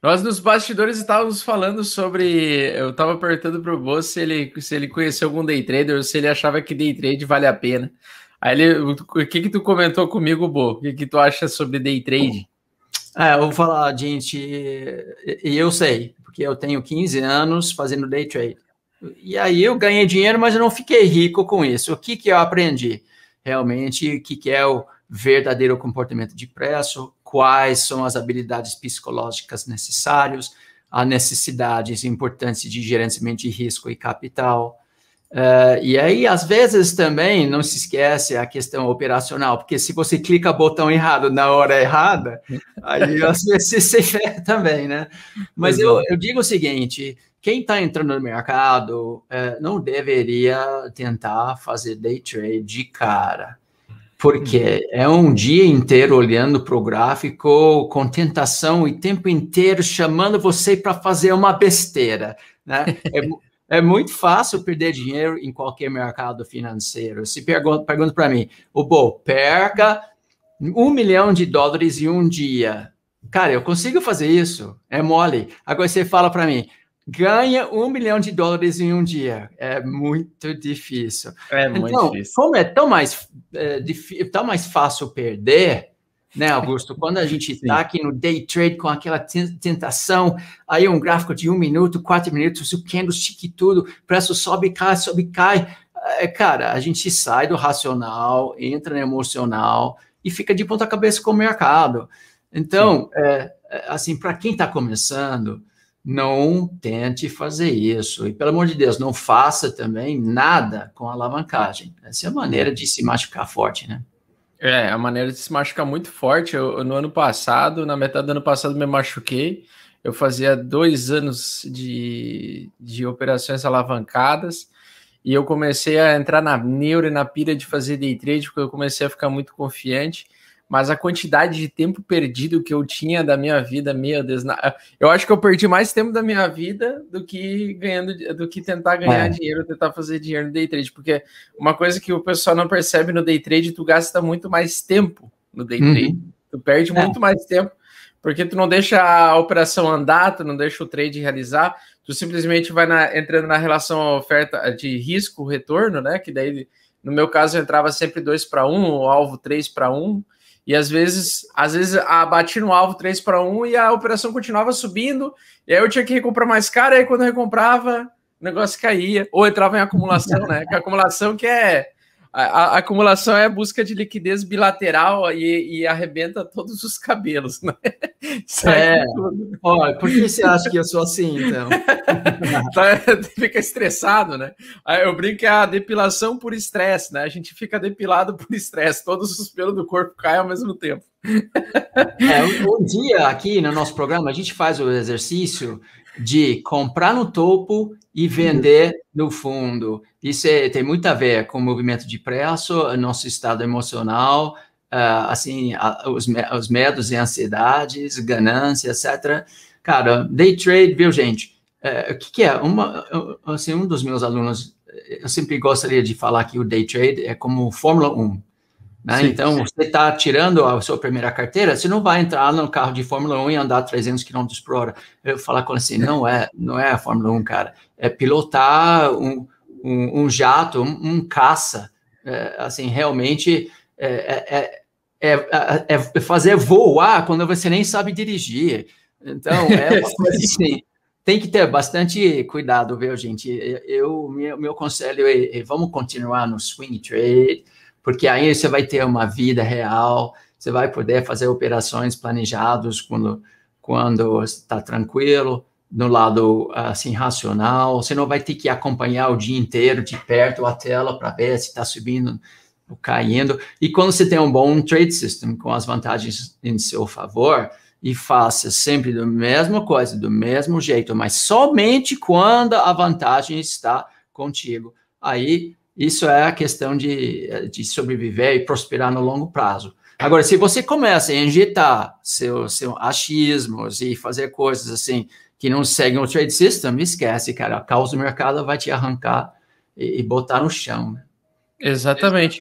Nós nos bastidores estávamos falando sobre. Eu estava perguntando pro Bo se ele, se ele conheceu algum day trader ou se ele achava que day trade vale a pena. Aí ele, o que que tu comentou comigo, Bo? O que que tu acha sobre day trade? É, eu vou falar, gente, e eu sei, porque eu tenho 15 anos fazendo day trade. E aí eu ganhei dinheiro, mas eu não fiquei rico com isso. O que que eu aprendi? Realmente, o que que é o verdadeiro comportamento de preço, quais são as habilidades psicológicas necessárias, as necessidades importantes de gerenciamento de risco e capital. Uh, e aí, às vezes, também não se esquece a questão operacional, porque se você clica o botão errado na hora errada, aí às vezes você ferra também, né? Mas eu, eu digo o seguinte: quem está entrando no mercado uh, não deveria tentar fazer day trade de cara porque uhum. é um dia inteiro olhando para o gráfico, com tentação e tempo inteiro chamando você para fazer uma besteira, né? É, é, muito fácil perder dinheiro em qualquer mercado financeiro. Se pergunta para mim, o bol perca um milhão de dólares em um dia. Cara, eu consigo fazer isso, é mole. Agora você fala para mim, ganha um milhão de dólares em um dia. É muito difícil. É muito então, difícil. Como é tão mais, é, tão mais fácil perder, né, Augusto? Quando a gente está aqui no day trade com aquela tentação, aí um gráfico de um minuto, quatro minutos, o candle stick tudo, preço sobe, cai, sobe, cai. É, cara, a gente sai do racional, entra no emocional e fica de ponta cabeça com o mercado. Então, é, é, assim, para quem está começando, não tente fazer isso. E, pelo amor de Deus, não faça também nada com alavancagem. Essa é a maneira de se machucar forte, né? É, é, a maneira de se machucar muito forte. Eu, no ano passado, na metade do ano passado, me machuquei. Eu fazia dois anos de, de operações alavancadas e eu comecei a entrar na neura e na pira de fazer day trade, porque eu comecei a ficar muito confiante mas a quantidade de tempo perdido que eu tinha da minha vida, meu Deus, eu acho que eu perdi mais tempo da minha vida do que ganhando, do que tentar ganhar é. dinheiro, tentar fazer dinheiro no day trade, porque uma coisa que o pessoal não percebe no day trade, tu gasta muito mais tempo no day uhum. trade, tu perde é. muito mais tempo, porque tu não deixa a operação andar, tu não deixa o trade realizar, tu simplesmente vai na, entrando na relação oferta de risco, retorno, né? Que daí, no meu caso, eu entrava sempre 2 para 1, um, o alvo 3 para 1. Um, e às vezes, às vezes a, no alvo 3 para 1 e a operação continuava subindo, e aí eu tinha que recomprar mais caro, e aí quando eu recomprava, o negócio caía, ou entrava em acumulação, né? Que a acumulação que é a, a, acumulação é a busca de liquidez bilateral e, e arrebenta todos os cabelos, né? É. por que você acha que eu sou assim, então? Tá, fica estressado, né? Ah, eu brinco que é a depilação por estresse, né? A gente fica depilado por estresse, todos os pelos do corpo caem ao mesmo tempo. É, um, um, dia aqui no nosso programa a gente faz o exercício de comprar no topo e vender no fundo. Isso é, tem muito a ver com o movimento de preço, nosso estado emocional, uh, assim, os, os medos e ansiedades, ganância, etc. Cara, day trade, viu, gente? Uh, o que, que, é? Uma, assim, um dos meus alunos, eu sempre gostaria de falar que o day trade é como Fórmula 1 né? Sim, então, sim. você está tirando a sua primeira carteira, você não vai entrar no carro de Fórmula 1 e andar 300 km por hora. Eu falar com assim, não é, não é a Fórmula 1, cara. É pilotar um, um, um jato, um, um caça. É, assim, realmente é, é, é, é, é fazer voar quando você nem sabe dirigir. Então, é uma coisa assim tem que ter bastante cuidado, viu, gente? Eu, meu, meu conselho é, é, vamos continuar no swing trade, porque aí você vai ter uma vida real, você vai poder fazer operações planejadas quando quando está tranquilo, no lado assim racional, você não vai ter que acompanhar o dia inteiro de perto a tela para ver se está subindo ou caindo. E quando você tem um bom trade system com as vantagens em seu favor e faça sempre da mesma coisa, do mesmo jeito, mas somente quando a vantagem está contigo. Aí isso é a questão de, de sobreviver e prosperar no longo prazo. Agora, se você começa a injetar seu, seu achismos e fazer coisas assim que não seguem o trade system, esquece, cara. A causa do mercado vai te arrancar e, e botar no chão. Né? Exatamente.